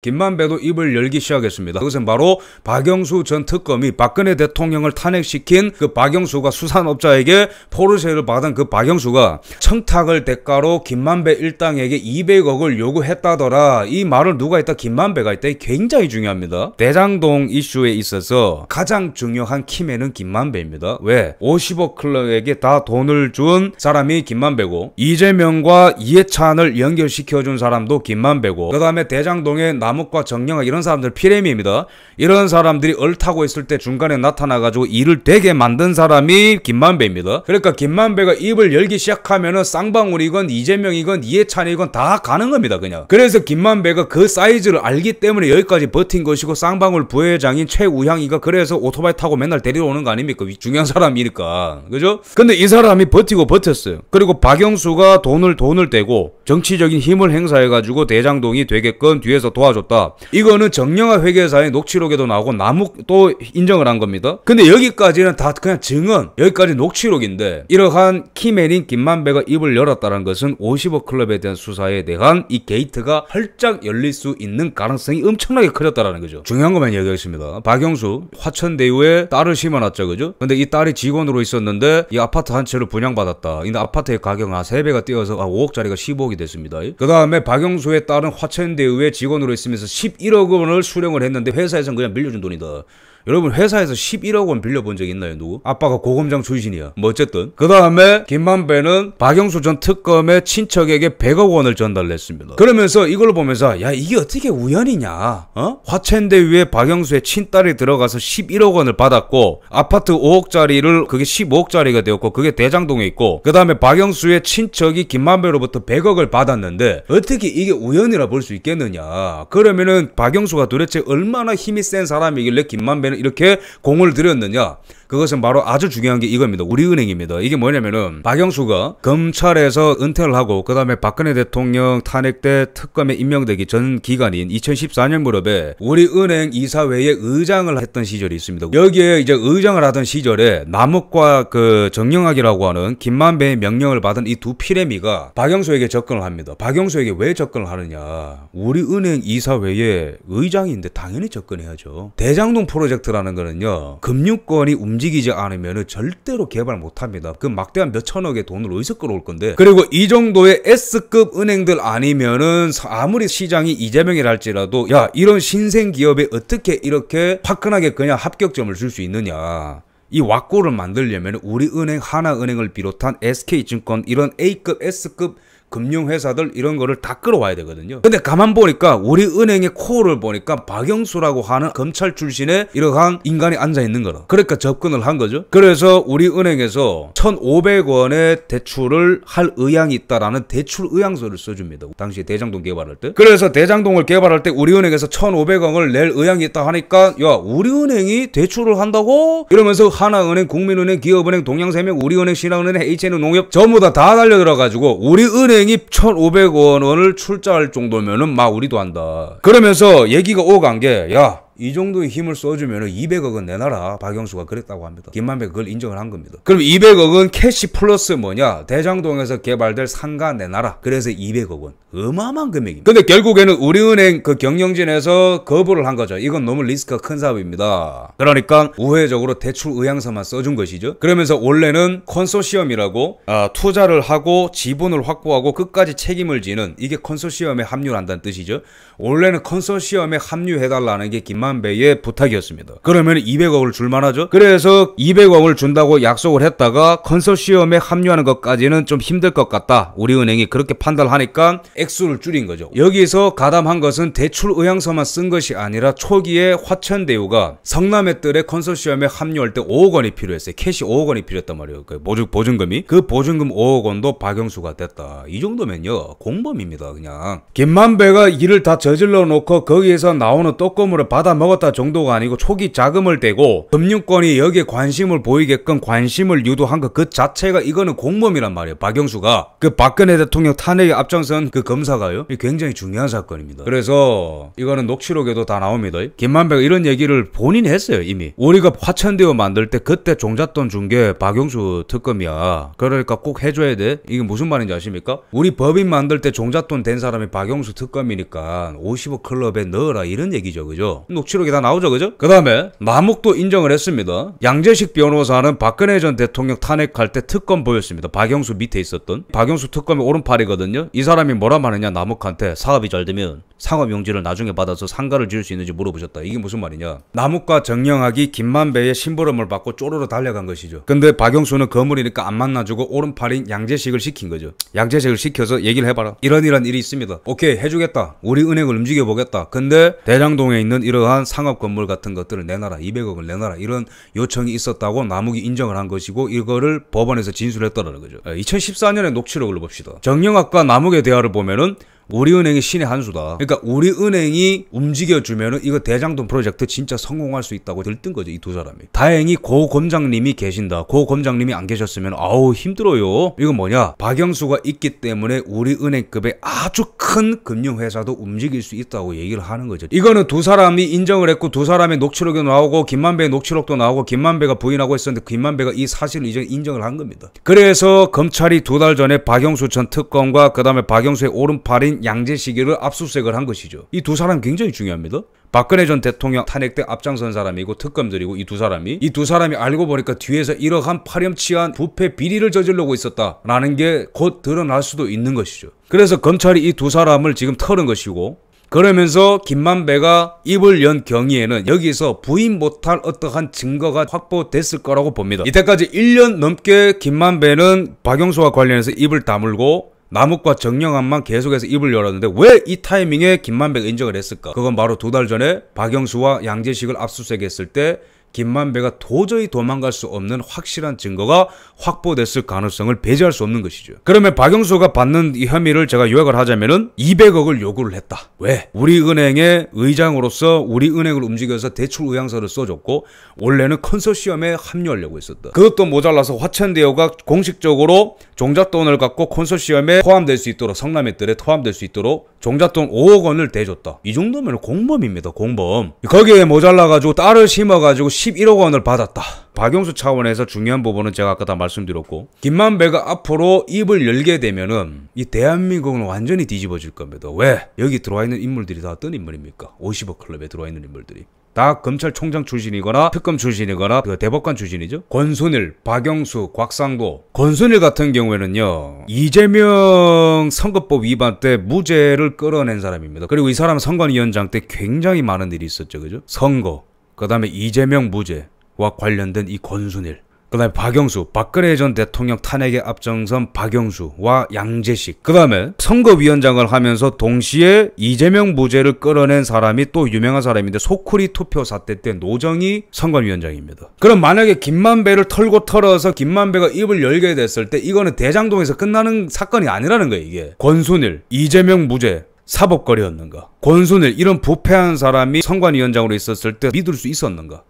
김만배도 입을 열기 시작했습니다. 그것은 바로 박영수 전 특검이 박근혜 대통령을 탄핵시킨 그 박영수가 수산업자에게 포르쉐를 받은 그 박영수가 청탁을 대가로 김만배 일당에게 200억을 요구했다더라. 이 말을 누가 했다? 김만배가 했다. 굉장히 중요합니다. 대장동 이슈에 있어서 가장 중요한 키맨은 김만배입니다. 왜? 50억 클럽에게 다 돈을 준 사람이 김만배고 이재명과 이해찬을 연결시켜준 사람도 김만배고 그 다음에 대장동에 나 과목과 정령아 이런 사람들 피레미입니다. 이런 사람들이 얼타고 있을 때 중간에 나타나가지고 일을 되게 만든 사람이 김만배입니다. 그러니까 김만배가 입을 열기 시작하면은 쌍방울이건 이재명이건 이해찬이건 다 가는 겁니다. 그냥. 그래서 김만배가 그 사이즈를 알기 때문에 여기까지 버틴 것이고 쌍방울 부회장인 최우향이가 그래서 오토바이 타고 맨날 데리러 오는 거 아닙니까? 중요한 사람이니까. 그죠? 근데 이 사람이 버티고 버텼어요. 그리고 박영수가 돈을 돈을 대고 정치적인 힘을 행사해가지고 대장동이 되게끔 뒤에서 도와줘 도와줬다. 이거는 정영아 회계사의 녹취록에도 나오고 남욱도 인정을 한 겁니다. 근데 여기까지는 다 그냥 증언, 여기까지 녹취록인데 이러한 키메린 김만배가 입을 열었다는 것은 50억 클럽에 대한 수사에 대한 이 게이트가 활짝 열릴 수 있는 가능성이 엄청나게 커졌다라는 거죠. 중요한 것만 얘기하겠습니다. 박영수 화천대유에 딸을 심어놨죠, 그죠? 근데 이 딸이 직원으로 있었는데 이 아파트 한 채를 분양받았다. 이 아파트의 가격은 3배가 뛰어서 5억짜리가 아, 15억이 됐습니다. 그 다음에 박영수의 딸은 화천대유의 직원으로 있습니다. 있으면서 11억 원을 수령을 했는데 회사에서는 그냥 빌려준 돈이다. 여러분 회사에서 11억 원 빌려본 적 있나요? 누구? 아빠가 고검장 출신이야. 뭐 어쨌든 그 다음에 김만배는 박영수 전 특검의 친척에게 100억 원을 전달했습니다. 그러면서 이걸 보면서 야 이게 어떻게 우연이냐? 어? 화천대 위에 박영수의 친딸이 들어가서 11억 원을 받았고 아파트 5억짜리를 그게 15억짜리가 되었고 그게 대장동에 있고 그 다음에 박영수의 친척이 김만배로부터 100억을 받았는데 어떻게 이게 우연이라 볼 수 있겠느냐? 그러면은 박영수가 도대체 얼마나 힘이 센 사람이길래 김만배는 이렇게 공을 들였느냐 그것은 바로 아주 중요한 게 이겁니다. 우리은행입니다. 이게 뭐냐면은 박영수가 검찰에서 은퇴를 하고 그다음에 박근혜 대통령 탄핵 때 특검에 임명되기 전 기간인 2014년 무렵에 우리은행 이사회에 의장을 했던 시절이 있습니다. 여기에 이제 의장을 하던 시절에 남욱과 그 정영학이라고 하는 김만배의 명령을 받은 이 두 피레미가 박영수에게 접근을 합니다. 박영수에게 왜 접근을 하느냐? 우리은행 이사회에 의장인데 당연히 접근해야죠. 대장동 프로젝트라는 거는요. 금융권이 움직 움직이지 않으면 절대로 개발 못합니다. 그 막대한 몇 천억의 돈을 어디서 끌어올 건데 그리고 이 정도의 S급 은행들 아니면은 아무리 시장이 이재명이랄지라도 야 이런 신생 기업에 어떻게 이렇게 화끈하게 그냥 합격점을 줄 수 있느냐 이 왁구를 만들려면 우리은행, 하나은행을 비롯한 SK증권 이런 A급, S급 금융회사들 이런 거를 다 끌어와야 되거든요. 근데 가만 보니까 우리 은행의 코어를 보니까 박영수라고 하는 검찰 출신의 이러한 인간이 앉아 있는 거라. 그러니까 접근을 한 거죠. 그래서 우리 은행에서 1,500원의 대출을 할 의향이 있다라는 대출 의향서를 써줍니다. 당시 대장동 개발할 때. 그래서 대장동을 개발할 때 우리 은행에서 1,500원을 낼 의향이 있다 하니까 야 우리 은행이 대출을 한다고 이러면서 하나은행, 국민은행, 기업은행, 동양세명, 우리은행, 신한은행, HN농협 전부 다 다 달려 들어가지고 우리 은행 한국행이 1,500원 을 출자할 정도면은 막 우리도 한다. 그러면서 얘기가 오간 게 야. 이 정도의 힘을 써주면 200억은 내놔라 박영수가 그랬다고 합니다. 김만배 그걸 인정을 한 겁니다. 그럼 200억은 캐시 플러스 뭐냐 대장동에서 개발될 상가 내놔라. 그래서 200억은 어마어마한 금액입니다. 근데 결국에는 우리은행 그 경영진에서 거부를 한 거죠. 이건 너무 리스크가 큰 사업입니다. 그러니까 우회적으로 대출 의향서만 써준 것이죠. 그러면서 원래는 컨소시엄이라고 아, 투자를 하고 지분을 확보하고 끝까지 책임을 지는 이게 컨소시엄에 합류한다는 뜻이죠. 원래는 컨소시엄에 합류해달라는 게 김만 1 0 0만배의 부탁이었습니다. 그러면 200억을 줄만 하죠? 그래서 200억을 준다고 약속을 했다가 컨소시엄에 합류하는 것까지는 좀 힘들 것 같다. 우리 은행이 그렇게 판단하니까 액수를 줄인 거죠. 여기서 가담한 것은 대출 의향서만 쓴 것이 아니라 초기에 화천대유가 성남의 뜰의 컨소시엄에 합류할 때 5억 원이 필요했어요. 캐시 5억 원이 필요했단 말이에요. 그 보증, 보증금이. 그 보증금 5억 원도 박영수가 됐다이 정도면요. 공범입니다. 그냥. 김만배가 일을 다 저질러 놓고 거기에서 나오는 떡고물을 받아 먹었다 정도가 아니고 초기 자금을 대고 금융권이 여기에 관심을 보이게끔 관심을 유도한 것 그 자체가 이거는 공범이란 말이에요. 박영수가 그 박근혜 대통령 탄핵에 앞장선 그 검사가요. 굉장히 중요한 사건입니다. 그래서 이거는 녹취록에도 다 나옵니다. 김만배가 이런 얘기를 본인이 했어요 이미. 우리가 화천대유 만들 때 그때 종잣돈 준 게 박영수 특검이야. 그러니까 꼭 해줘야 돼. 이게 무슨 말인지 아십니까? 우리 법인 만들 때 종잣돈 된 사람이 박영수 특검이니까 50억 클럽에 넣어라 이런 얘기죠, 그죠? 녹취록이 다 나오죠, 그죠? 그 다음에 마목도 인정을 했습니다. 양재식 변호사는 박근혜 전 대통령 탄핵할 때 특검 보였습니다. 박영수 밑에 있었던 박영수 특검의 오른팔이거든요. 이 사람이 뭐라 말하냐 남욱한테 사업이 잘 되면 상업 용지를 나중에 받아서 상가를 지을 수 있는지 물어보셨다. 이게 무슨 말이냐? 남욱과 정영학이 김만배의 심부름을 받고 쪼르르 달려간 것이죠. 근데 박영수는 거물이니까 안 만나주고 오른팔인 양재식을 시킨 거죠. 양재식을 시켜서 얘기를 해봐라. 이런 이런 일이 있습니다. 오케이 해주겠다. 우리 은행을 움직여보겠다. 근데 대장동에 있는 이러한 부산 상업 건물 같은 것들을 내놔라 200억을 내놔라 이런 요청이 있었다고 남욱이 인정을 한 것이고 이거를 법원에서 진술했다라는 거죠. 2014년의 어, 녹취록을 봅시다. 정영학과 남욱의 대화를 보면은 우리은행이 신의 한 수다. 그러니까 우리은행이 움직여주면 이거 대장동 프로젝트 진짜 성공할 수 있다고 들뜬 거죠 이 두 사람이. 다행히 고 검장님이 계신다. 고 검장님이 안 계셨으면 아우 힘들어요. 이거 뭐냐? 박영수가 있기 때문에 우리은행급의 아주 큰 금융회사도 움직일 수 있다고 얘기를 하는 거죠. 이거는 두 사람이 인정을 했고 두 사람의 녹취록이 나오고 김만배의 녹취록도 나오고 김만배가 부인하고 있었는데 김만배가 이 사실을 이제 인정을 한 겁니다. 그래서 검찰이 두 달 전에 박영수 전 특검과 그다음에 박영수의 오른팔인 양재시기를 압수수색을 한 것이죠. 이 두 사람 굉장히 중요합니다. 박근혜 전 대통령 탄핵 때 앞장선 사람이고 특검들이고 이 두 사람이 이 두 사람이 알고 보니까 뒤에서 이러한 파렴치한 부패 비리를 저질르고 있었다라는 게 곧 드러날 수도 있는 것이죠. 그래서 검찰이 이 두 사람을 지금 털은 것이고 그러면서 김만배가 입을 연 경위에는 여기서 부인 못할 어떠한 증거가 확보됐을 거라고 봅니다. 이때까지 1년 넘게 김만배는 박영수와 관련해서 입을 다물고 남욱과 정영환만 계속해서 입을 열었는데 왜 이 타이밍에 김만배가 인정을 했을까? 그건 바로 두 달 전에 박영수와 양재식을 압수수색했을 때 김만배가 도저히 도망갈 수 없는 확실한 증거가 확보됐을 가능성을 배제할 수 없는 것이죠. 그러면 박영수가 받는 이 혐의를 제가 요약을 하자면은 200억을 요구를 했다. 왜? 우리은행의 의장으로서 우리은행을 움직여서 대출 의향서를 써줬고 원래는 컨소시엄에 합류하려고 했었다. 그것도 모자라서 화천대유가 공식적으로 종잣돈을 갖고 컨소시엄에 포함될 수 있도록 성남의 뜰에 포함될 수 있도록 종잣돈 5억 원을 대줬다. 이 정도면 공범입니다. 공범. 거기에 모자라가지고 딸을 심어가지고 11억 원을 받았다. 박영수 차원에서 중요한 부분은 제가 아까 다 말씀드렸고 김만배가 앞으로 입을 열게 되면은 이 대한민국은 완전히 뒤집어질 겁니다. 왜? 여기 들어와 있는 인물들이 다 어떤 인물입니까? 50억 클럽에 들어와 있는 인물들이. 다 검찰총장 출신이거나 특검 출신이거나 그 대법관 출신이죠. 권순일, 박영수, 곽상도. 권순일 같은 경우에는요. 이재명 선거법 위반 때 무죄를 끌어낸 사람입니다. 그리고 이사람 선관위원장 때 굉장히 많은 일이 있었죠. 그죠? 선거, 그 다음에 이재명 무죄와 관련된 이 권순일 그 다음에 박영수, 박근혜 전 대통령 탄핵에 앞장선 박영수와 양재식. 그 다음에 선거위원장을 하면서 동시에 이재명 무죄를 끌어낸 사람이 또 유명한 사람인데 소쿠리 투표 사태 때노정이선거위원장입니다 그럼 만약에 김만배를 털고 털어서 김만배가 입을 열게 됐을 때 이거는 대장동에서 끝나는 사건이 아니라는 거예요, 이게. 권순일, 이재명 무죄, 사법거리였는가? 권순일 이런 부패한 사람이 선관위원장으로 있었을 때 믿을 수 있었는가?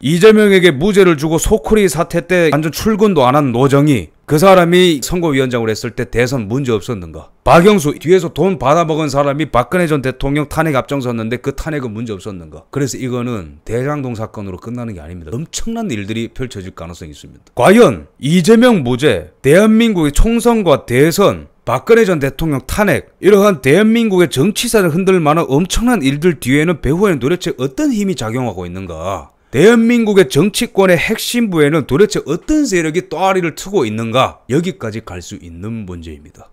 이재명에게 무죄를 주고 소쿠리 사태 때 완전 출근도 안 한 노정이 그 사람이 선거위원장으로 했을 때 대선 문제 없었는가? 박영수 뒤에서 돈 받아먹은 사람이 박근혜 전 대통령 탄핵 앞장섰는데 그 탄핵은 문제 없었는가? 그래서 이거는 대장동 사건으로 끝나는 게 아닙니다. 엄청난 일들이 펼쳐질 가능성이 있습니다. 과연 이재명 무죄, 대한민국의 총선과 대선, 박근혜 전 대통령 탄핵 이러한 대한민국의 정치사를 흔들 만한 엄청난 일들 뒤에는 배후에는 도대체 어떤 힘이 작용하고 있는가 대한민국의 정치권의 핵심부에는 도대체 어떤 세력이 또아리를 트고 있는가 여기까지 갈 수 있는 문제입니다.